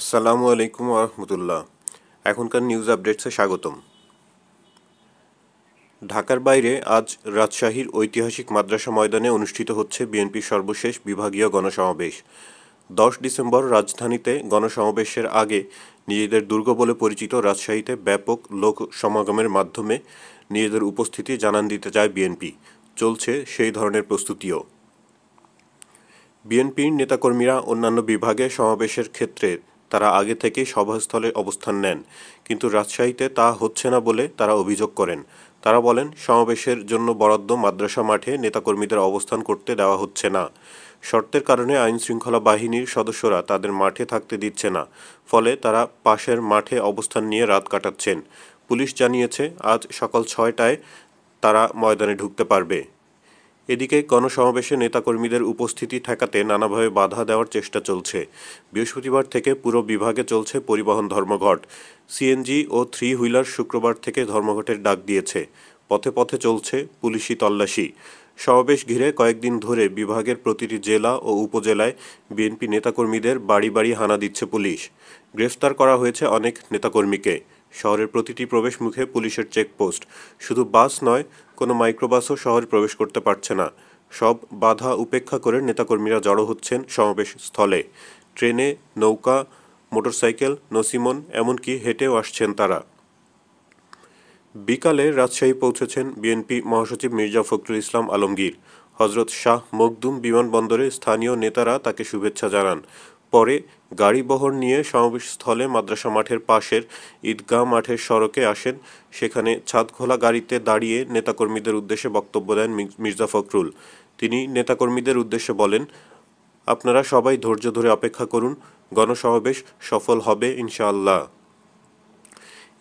আসসালামু আলাইকুম আহমতুল্লাহ এখনকার নিউজ আপডেটসে স্বাগতম ঢাকার বাইরে আজ রাজশাহীর ঐতিহাসিক মাদ্রাসা ময়দানে অনুষ্ঠিত হচ্ছে বিএনপির সর্বশেষ বিভাগীয় গণসমাবেশ দশ ডিসেম্বর রাজধানীতে গণসমাবেশের আগে নিজেদের দুর্গ বলে পরিচিত রাজশাহীতে ব্যাপক লোক সমাগমের মাধ্যমে নিজেদের উপস্থিতি জানান দিতে চায় বিএনপি চলছে সেই ধরনের প্রস্তুতিও বিএনপির নেতাকর্মীরা অন্যান্য বিভাগে সমাবেশের ক্ষেত্রে তারা আগে থেকে সভাস্থলে অবস্থান নেন কিন্তু রাজশাহীতে তা হচ্ছে না বলে তারা অভিযোগ করেন তারা বলেন সমাবেশের জন্য বরাদ্দ মাদ্রাসা মাঠে নেতাকর্মীদের অবস্থান করতে দেওয়া হচ্ছে না শর্তের কারণে আইন শৃঙ্খলা বাহিনীর সদস্যরা তাদের মাঠে থাকতে দিচ্ছে না ফলে তারা পাশের মাঠে অবস্থান নিয়ে রাত কাটাচ্ছেন পুলিশ জানিয়েছে আজ সকাল ছয়টায় তারা ময়দানে ঢুকতে পারবে এদিকে গণসমাবেশে নেতাকর্মীদের উপস্থিতি ঠেকাতে নানাভাবে বাধা দেওয়ার চেষ্টা চলছে বৃহস্পতিবার থেকে পুরো বিভাগে চলছে পরিবহন ধর্মঘট সিএনজি ও থ্রি হুইলার শুক্রবার থেকে ধর্মঘটের ডাক দিয়েছে পথে পথে চলছে পুলিশি তল্লাশি সমাবেশ ঘিরে কয়েকদিন ধরে বিভাগের প্রতিটি জেলা ও উপজেলায় বিএনপি নেতাকর্মীদের বাড়ি বাড়ি হানা দিচ্ছে পুলিশ গ্রেফতার করা হয়েছে অনেক নেতাকর্মীকে শহরের প্রতিটি প্রবেশ মুখে পুলিশের চেকপোস্ট শুধু বাস নয় কোনো মাইক্রোবাসও শহরে প্রবেশ করতে পারছে না সব বাধা উপেক্ষা করে নেতাকর্মীরা জড়ো হচ্ছেন সমাবেশ স্থলে ট্রেনে নৌকা মোটরসাইকেল নসিমন এমনকি হেঁটেও আসছেন তারা বিকালে রাজশাহী পৌঁছেছেন বিএনপি মহাসচিব মির্জা ফখরুল ইসলাম আলমগীর হজরত শাহ মখদুম বিমানবন্দরে স্থানীয় নেতারা তাকে শুভেচ্ছা জানান পরে গাড়িবহর নিয়ে সমাবেশস্থলে মাদ্রাসা মাঠের পাশের ঈদগাহ মাঠের সড়কে আসেন সেখানে ছাদখোলা গাড়িতে দাঁড়িয়ে নেতাকর্মীদের উদ্দেশ্যে বক্তব্য দেন মির্জা ফখরুল তিনি নেতাকর্মীদের উদ্দেশ্যে বলেন আপনারা সবাই ধৈর্য ধরে অপেক্ষা করুন গণসমাবেশ সফল হবে ইনশাআল্লাহ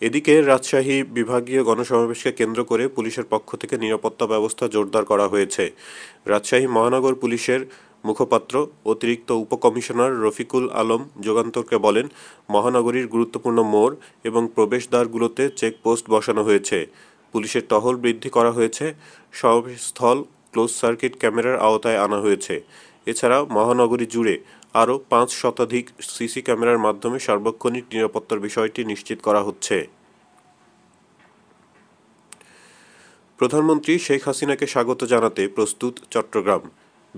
এদিকে রাজশাহী বিভাগীয় গণসমাবেশকে কেন্দ্র করে পুলিশের পক্ষ থেকে নিরাপত্তা ব্যবস্থা জোরদার করা হয়েছে রাজশাহী মহানগর পুলিশের মুখপাত্র অতিরিক্ত উপকমিশনার রফিকুল আলম যোগান্তরকে বলেন মহানগরীর গুরুত্বপূর্ণ মোড় এবং প্রবেশদ্বারগুলোতে চেকপোস্ট বসানো হয়েছে পুলিশের টহল বৃদ্ধি করা হয়েছে সবস্থল ক্লোজ সার্কিট ক্যামেরার আওতায় আনা হয়েছে এছাড়া মহানগরী জুড়ে আরও পাঁচ শতাধিক সিসি ক্যামেরার মাধ্যমে সার্বক্ষণিক নিরাপত্তার বিষয়টি নিশ্চিত করা হচ্ছে প্রধানমন্ত্রী শেখ হাসিনাকে স্বাগত জানাতে প্রস্তুত চট্টগ্রাম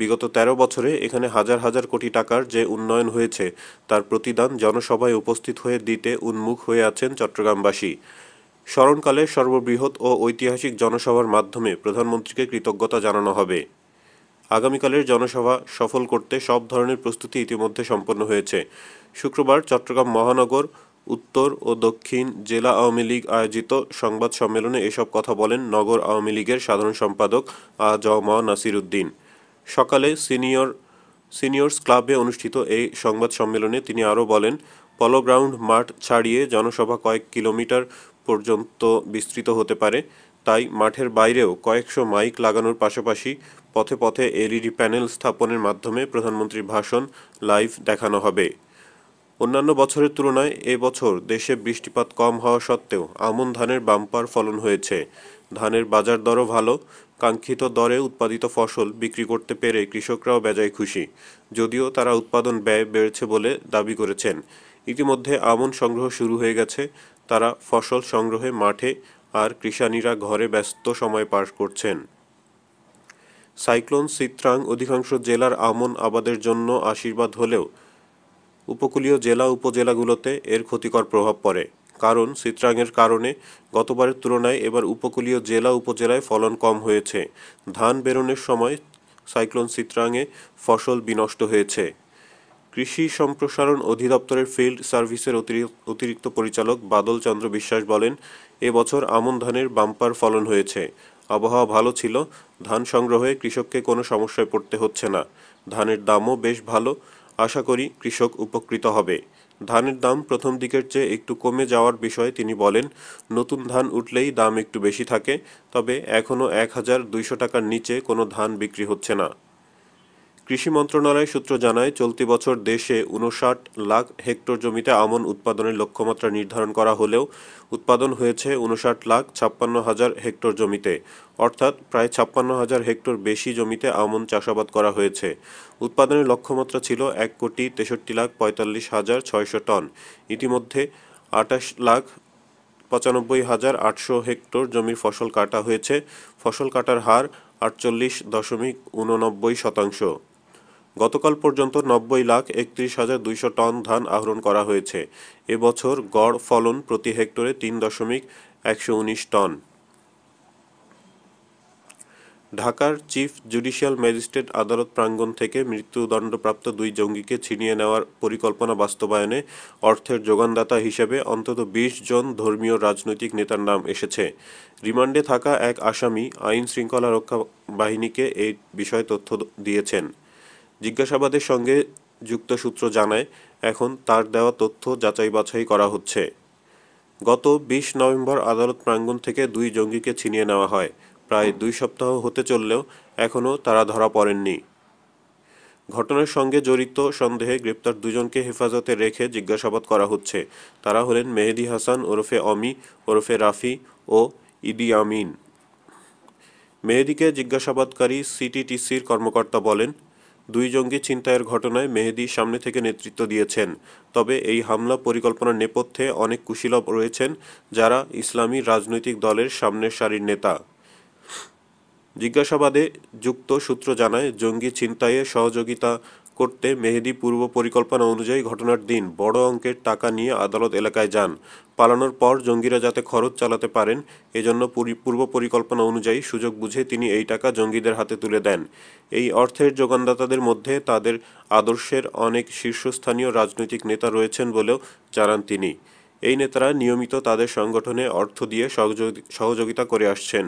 বিগত ১৩ বছরে এখানে হাজার হাজার কোটি টাকার যে উন্নয়ন হয়েছে তার প্রতিদান জনসভায় উপস্থিত হয়ে দিতে উন্মুখ হয়ে আছেন চট্টগ্রামবাসী স্মরণকালে সর্ববৃহৎ ও ঐতিহাসিক জনসভার মাধ্যমে প্রধানমন্ত্রীকে কৃতজ্ঞতা জানানো হবে আগামীকালের জনসভা সফল করতে সব ধরনের প্রস্তুতি ইতিমধ্যে সম্পন্ন হয়েছে শুক্রবার চট্টগ্রাম মহানগর উত্তর ও দক্ষিণ জেলা আওয়ামী লীগ আয়োজিত সংবাদ সম্মেলনে এসব কথা বলেন নগর আওয়ামী লীগের সাধারণ সম্পাদক আ জ ম নাসির উদ্দিন সকালে সিনিয়র সিনিয়র্স ক্লাবে অনুষ্ঠিত এই সংবাদ সম্মেলনে তিনি আরও বলেন পলো গ্রাউন্ড মাঠ ছাড়িয়ে জনসভা কয়েক কিলোমিটার পর্যন্ত বিস্তৃত হতে পারে তাই মাঠের বাইরেও কয়েকশো মাইক লাগানোর পাশাপাশি পথে পথে এলইডি প্যানেল স্থাপনের মাধ্যমে প্রধানমন্ত্রীর ভাষণ লাইভ দেখানো হবে অন্যান্য বছরের তুলনায় এবছর দেশে বৃষ্টিপাত কম হওয়া সত্ত্বেও আমন ধানের বাম্পার ফলন হয়েছে ধানের বাজার দরও ভালো কাঙ্ক্ষিত দরে উৎপাদিত ফসল বিক্রি করতে পেরে কৃষকরাও বেজায় খুশি যদিও তারা উৎপাদন ব্যয় বেড়েছে বলে দাবি করেছেন ইতিমধ্যে আমন সংগ্রহ শুরু হয়ে গেছে তারা ফসল সংগ্রহে মাঠে আর কৃষানীরা ঘরে ব্যস্ত সময় পার করছেন সাইক্লোন সিত্রাং অধিকাংশ জেলার আমন আবাদের জন্য আশীর্বাদ হলেও উপকূলীয় জেলা উপজেলাগুলোতে এর ক্ষতিকর প্রভাব পড়ে কারণ চিত্রাঙ্গের কারণে গতবারের তুলনায় এবার উপকূলীয় জেলা উপজেলায় ফলন কম হয়েছে ধান বেরোনের সময় সাইক্লোন চিত্রাঙ্গে ফসল বিনষ্ট হয়েছে কৃষি সম্প্রসারণ অধিদপ্তরের ফিল্ড সার্ভিসের অতিরিক্ত পরিচালক বাদল চন্দ্র বিশ্বাস বলেন এবছর আমন ধানের বাম্পার ফলন হয়েছে আবহাওয়া ভালো ছিল ধান সংগ্রহে কৃষককে কোনো সমস্যায় পড়তে হচ্ছে না ধানের দামও বেশ ভালো আশা করি কৃষক উপকৃত হবে ধানের দাম প্রথম দিকের চেয়ে একটু কমে যাওয়ার বিষয়ে তিনি বলেন নতুন ধান উঠলেই দাম একটু বেশি থাকে তবে এখনও এক হাজার দুইশো টাকার নিচে কোনো ধান বিক্রি হচ্ছে না কৃষি মন্ত্রণালয় সূত্র জানায় চলতি বছর দেশে উনষাট লাখ হেক্টর জমিতে আমন উৎপাদনের লক্ষ্যমাত্রা নির্ধারণ করা হলেও উৎপাদন হয়েছে উনষাট লাখ ছাপ্পান্ন হাজার হেক্টর জমিতে অর্থাৎ প্রায় ছাপ্পান্ন হাজার হেক্টর বেশি জমিতে আমন চাষাবাদ করা হয়েছে উৎপাদনের লক্ষ্যমাত্রা ছিল এক কোটি তেষট্টি লাখ পঁয়তাল্লিশ হাজার ছয়শো টন ইতিমধ্যে আটাশ লাখ পঁচানব্বই হাজার আটশো হেক্টর জমির ফসল কাটা হয়েছে ফসল কাটার হার আটচল্লিশ দশমিক উননব্বই শতাংশ গতকাল পর্যন্ত নব্বই লাখ একত্রিশ হাজার দুইশো টন ধান আহরণ করা হয়েছে এবছর গড় ফলন প্রতি হেক্টরে তিন দশমিক একশো উনিশ টন ঢাকার চিফ জুডিশিয়াল ম্যাজিস্ট্রেট আদালত প্রাঙ্গণ থেকে মৃত্যুদণ্ডপ্রাপ্ত দুই জঙ্গিকে ছিনিয়ে নেওয়ার পরিকল্পনা বাস্তবায়নে অর্থের যোগানদাতা হিসেবে অন্তত বিশ জন ধর্মীয় রাজনৈতিক নেতার নাম এসেছে রিমান্ডে থাকা এক আসামি আইন শৃঙ্খলা রক্ষা বাহিনীকে এই বিষয়ে তথ্য দিয়েছেন জিজ্ঞাসাবাদের সঙ্গে যুক্ত সূত্র জানায় এখন তার দেওয়া তথ্য যাচাই বাছাই করা হচ্ছে গত বিশ নভেম্বর আদালত প্রাঙ্গণ থেকে দুই জঙ্গিকে ছিনিয়ে নেওয়া হয় প্রায় দুই সপ্তাহ হতে চললেও এখনও তারা ধরা পড়েননি ঘটনার সঙ্গে জড়িত সন্দেহে গ্রেপ্তার দুজনকে হেফাজতে রেখে জিজ্ঞাসাবাদ করা হচ্ছে তারা হলেন মেহেদি হাসান ওরফে অমি ওরফে রাফি ও ইদি আমিন মেহেদিকে জিজ্ঞাসাবাদকারী সিটিটিসির কর্মকর্তা বলেন দুই জঙ্গি ছিনতাইয়ের ঘটনায় মেহেদি সামনে থেকে নেতৃত্ব দিয়েছেন তবে এই হামলা পরিকল্পনার নেপথ্যে অনেক কুশীলব রয়েছেন যারা ইসলামী রাজনৈতিক দলের সামনের সারির নেতা জিজ্ঞাসাবাদে যুক্ত সূত্র জানায় জঙ্গি ছিনতাইয়ে সহযোগিতা করতে মেহেদি পূর্ব পরিকল্পনা অনুযায়ী ঘটনার দিন বড় অঙ্কের টাকা নিয়ে আদালত এলাকায় যান পালানোর পর জঙ্গিরা যাতে খরচ চালাতে পারেন এজন্য পূর্ব পরিকল্পনা অনুযায়ী সুযোগ বুঝে তিনি এই টাকা জঙ্গিদের হাতে তুলে দেন এই অর্থের যোগানদাতাদের মধ্যে তাদের আদর্শের অনেক শীর্ষস্থানীয় রাজনৈতিক নেতা রয়েছেন বলেও জানান তিনি এই নেতারা নিয়মিত তাদের সংগঠনে অর্থ দিয়ে সহযোগিতা করে আসছেন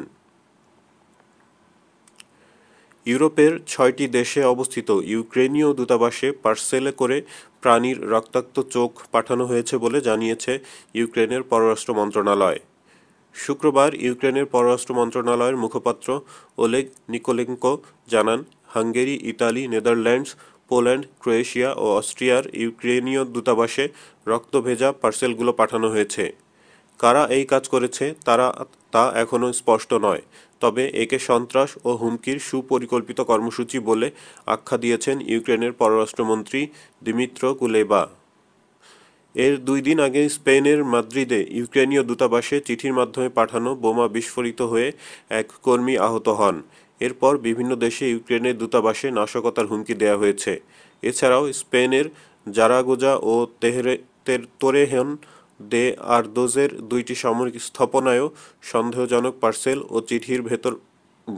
ইউরোপের ছয়টি দেশে অবস্থিত ইউক্রেনীয় দূতাবাসে পার্সেলে করে প্রাণীর রক্তাক্ত চোখ পাঠানো হয়েছে বলে জানিয়েছে ইউক্রেনের পররাষ্ট্র মন্ত্রণালয় শুক্রবার ইউক্রেনের পররাষ্ট্র মন্ত্রণালয়ের মুখপাত্র ওলেগ নিকোলেঙ্কো জানান Hungary Italy Netherlands Poland Croatia ও অস্ট্রিয়ার ইউক্রেনীয় দূতাবাসে রক্ত ভেজা পার্সেলগুলো পাঠানো হয়েছে কারা এই কাজ করেছে তারা তা এখনও স্পষ্ট নয় তবে একে সন্ত্রাস ও হুমকির সুপরিকল্পিত কর্মসূচি বলে আখ্যা দিয়েছেন ইউক্রেনের পররাষ্ট্রমন্ত্রী দিমিত্র কুলেবা এর দুই দিন আগে স্পেনের মাদ্রিদে ইউক্রেনীয় দূতাবাসে চিঠির মাধ্যমে পাঠানো বোমা বিস্ফোরিত হয়ে এক কর্মী আহত হন এরপর বিভিন্ন দেশে ইউক্রেনের দূতাবাসে নাশকতার হুমকি দেওয়া হয়েছে এছাড়াও স্পেনের জারাগোজা ও তেহরে তোরেহন দে আরদোজের দুইটি সামরিক স্থাপনায়ও সন্দেহজনক পার্সেল ও চিঠির ভেতর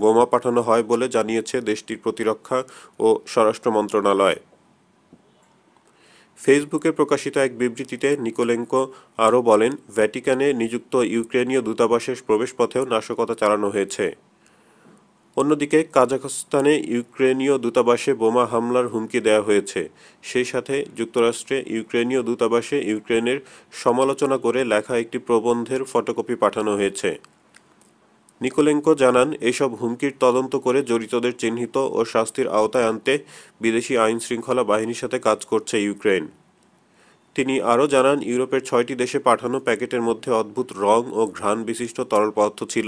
বোমা পাঠানো হয় বলে জানিয়েছে দেশটির প্রতিরক্ষা ও স্বরাষ্ট্র মন্ত্রণালয় ফেসবুকে প্রকাশিত এক বিবৃতিতে নিকোলেঙ্কো আরও বলেন ভ্যাটিকানে নিযুক্ত ইউক্রেনীয় দূতাবাসের প্রবেশপথেও নাশকতা চালানো হয়েছে অন্যদিকে কাজাখস্তানে ইউক্রেনীয় দূতাবাসে বোমা হামলার হুমকি দেওয়া হয়েছে সেই সাথে যুক্তরাষ্ট্রে ইউক্রেনীয় দূতাবাসে ইউক্রেনের সমালোচনা করে লেখা একটি প্রবন্ধের ফটোকপি পাঠানো হয়েছে নিকোলেঙ্কো জানান এসব হুমকির তদন্ত করে জড়িতদের চিহ্নিত ও শাস্তির আওতায় আনতে বিদেশি আইন শৃঙ্খলা বাহিনীর সাথে কাজ করছে ইউক্রেন তিনি আরও জানান ইউরোপের ছয়টি দেশে পাঠানো প্যাকেটের মধ্যে অদ্ভুত রং ও ঘ্রাণ বিশিষ্ট তরল পদার্থ ছিল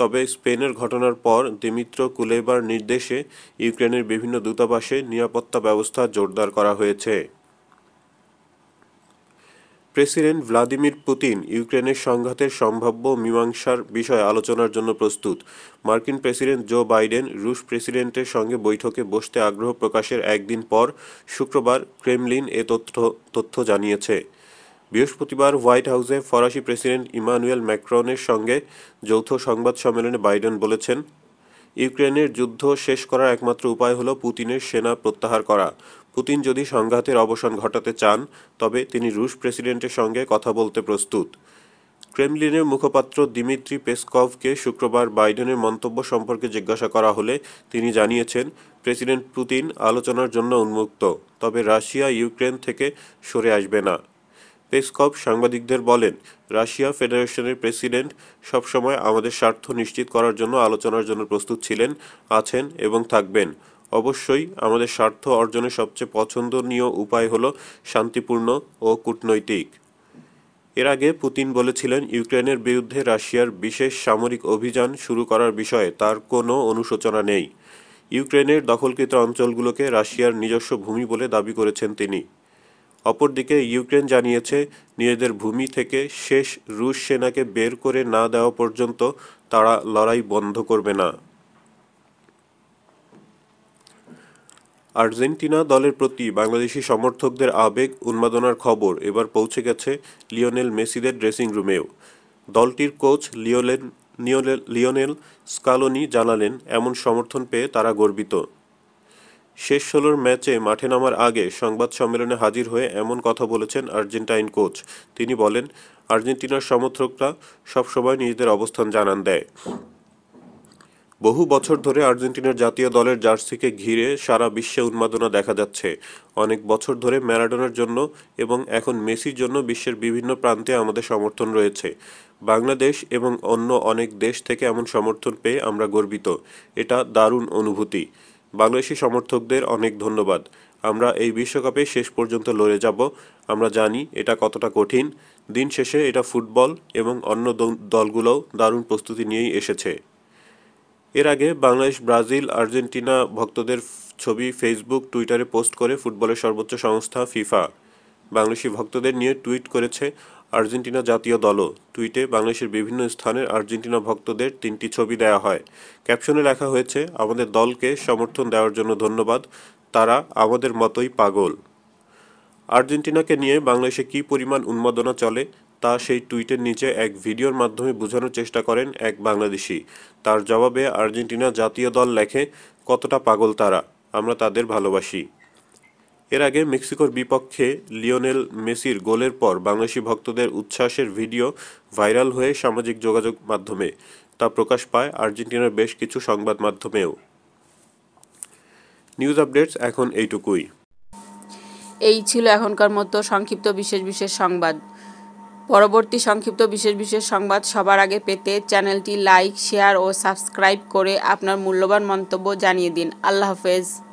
তবে স্পেনের ঘটনার পর দিমিত্র কুলেবার নির্দেশে ইউক্রেনের বিভিন্ন দূতাবাসে নিরাপত্তা ব্যবস্থা জোরদার করা হয়েছে প্রেসিডেন্ট ভ্লাদিমির পুতিন ইউক্রেনের সংঘাতের সম্ভাব্য মীমাংসার বিষয়ে আলোচনার জন্য প্রস্তুত মার্কিন প্রেসিডেন্ট জো বাইডেন রুশ প্রেসিডেন্টের সঙ্গে বৈঠকে বসতে আগ্রহ প্রকাশের একদিন পর শুক্রবার ক্রেমলিন এ তথ্য তথ্য জানিয়েছে বৃহস্পতিবার হোয়াইট হাউসে ফরাসি প্রেসিডেন্ট ইমানুয়েল ম্যাক্রনের সঙ্গে যৌথ সংবাদ সম্মেলনে বাইডেন বলেছেন ইউক্রেনের যুদ্ধ শেষ করার একমাত্র উপায় হল পুতিনের সেনা প্রত্যাহার করা পুতিন যদি সংঘাতের অবসান ঘটাতে চান তবে তিনি রুশ প্রেসিডেন্টের সঙ্গে কথা বলতে প্রস্তুত ক্রেমলিনের মুখপাত্র দিমিত্রি পেসকভকে শুক্রবার বাইডেনের মন্তব্য সম্পর্কে জিজ্ঞাসা করা হলে তিনি জানিয়েছেন প্রেসিডেন্ট পুতিন আলোচনার জন্য উন্মুক্ত তবে রাশিয়া ইউক্রেন থেকে সরে আসবে না পেসকভ সাংবাদিকদের বলেন রাশিয়া ফেডারেশনের প্রেসিডেন্ট সবসময় আমাদের স্বার্থ নিশ্চিত করার জন্য আলোচনার জন্য প্রস্তুত ছিলেন আছেন এবং থাকবেন অবশ্যই আমাদের স্বার্থ অর্জনের সবচেয়ে পছন্দনীয় উপায় হল শান্তিপূর্ণ ও কূটনৈতিক এর আগে পুতিন বলেছিলেন ইউক্রেনের বিরুদ্ধে রাশিয়ার বিশেষ সামরিক অভিযান শুরু করার বিষয়ে তার কোনো অনুশোচনা নেই ইউক্রেনের দখলকৃত অঞ্চলগুলোকে রাশিয়ার নিজস্ব ভূমি বলে দাবি করেছেন তিনি অপরদিকে ইউক্রেন জানিয়েছে নিজেদের ভূমি থেকে শেষ রুশ সেনাকে বের করে না দেওয়া পর্যন্ত তারা লড়াই বন্ধ করবে না আর্জেন্টিনা দলের প্রতি বাংলাদেশি সমর্থকদের আবেগ উন্মাদনার খবর এবার পৌঁছে গেছে লিওনেল মেসিদের ড্রেসিং রুমেও দলটির কোচ লিওলেন লিওনেল স্কালোনি জানালেন এমন সমর্থন পেয়ে তারা গর্বিত শেষ ষোলোর ম্যাচে মাঠে নামার আগে সংবাদ সম্মেলনে হাজির হয়ে এমন কথা বলেছেন আর্জেন্টাইন কোচ তিনি বলেন আর্জেন্টিনার সমর্থকরা সবসময় নিজেদের অবস্থান জানান দেয় বহু বছর ধরে আর্জেন্টিনার জাতীয় দলের জার্সিকে ঘিরে সারা বিশ্বে উন্মাদনা দেখা যাচ্ছে অনেক বছর ধরে ম্যারাডোনার জন্য এবং এখন মেসির জন্য বিশ্বের বিভিন্ন প্রান্তে আমাদের সমর্থন রয়েছে বাংলাদেশ এবং অন্য অনেক দেশ থেকে এমন সমর্থন পেয়ে আমরা গর্বিত এটা দারুণ অনুভূতি বাংলাদেশি সমর্থকদের অনেক ধন্যবাদ আমরা এই বিশ্বকাপে শেষ পর্যন্ত লড়ে যাব আমরা জানি এটা কতটা কঠিন দিন শেষে এটা ফুটবল এবং অন্য দলগুলোও দারুণ প্রস্তুতি নিয়েই এসেছে এর আগে বাংলাদেশ ব্রাজিল আর্জেন্টিনা ভক্তদের ছবি ফেসবুক টুইটারে পোস্ট করে ফুটবলের সর্বোচ্চ সংস্থা ফিফা বাংলাদেশি ভক্তদের নিয়ে টুইট করেছে আর্জেন্টিনা জাতীয় দলও টুইটে বাংলাদেশের বিভিন্ন স্থানের আর্জেন্টিনা ভক্তদের তিনটি ছবি দেয়া হয় ক্যাপশনে লেখা হয়েছে আমাদের দলকে সমর্থন দেওয়ার জন্য ধন্যবাদ তারা আমাদের মতোই পাগল আর্জেন্টিনাকে নিয়ে বাংলাদেশে কী পরিমাণ উন্মাদনা চলে তা সেই টুইটের নিচে এক ভিডিওর মাধ্যমে বোঝানোর চেষ্টা করেন এক বাংলাদেশি তার জবাবে আর্জেন্টিনা জাতীয় দল লেখে কতটা পাগল তারা আমরা তাদের ভালোবাসি এর আগে মেক্সিকোর বিপক্ষে লিওনেল মেসির গোলের পর বাংলাদেশি ভক্তদের উচ্ছ্বাসের ভিডিও ভাইরাল হয়ে সামাজিক যোগাযোগ মাধ্যমে তা প্রকাশ পায় আর্জেন্টিনার বেশ কিছু সংবাদ মাধ্যমেও নিউজ আপডেটস এখন এইটুকুই এই ছিল এখনকার মতো সংক্ষিপ্ত বিশেষ বিশেষ সংবাদ পরবর্তী সংক্ষিপ্ত বিশেষ বিশেষ সংবাদ সবার আগে পেতে চ্যানেলটি লাইক শেয়ার ও সাবস্ক্রাইব করে আপনার মূল্যবান মন্তব্য জানিয়ে দিন আল্লাহ হাফেজ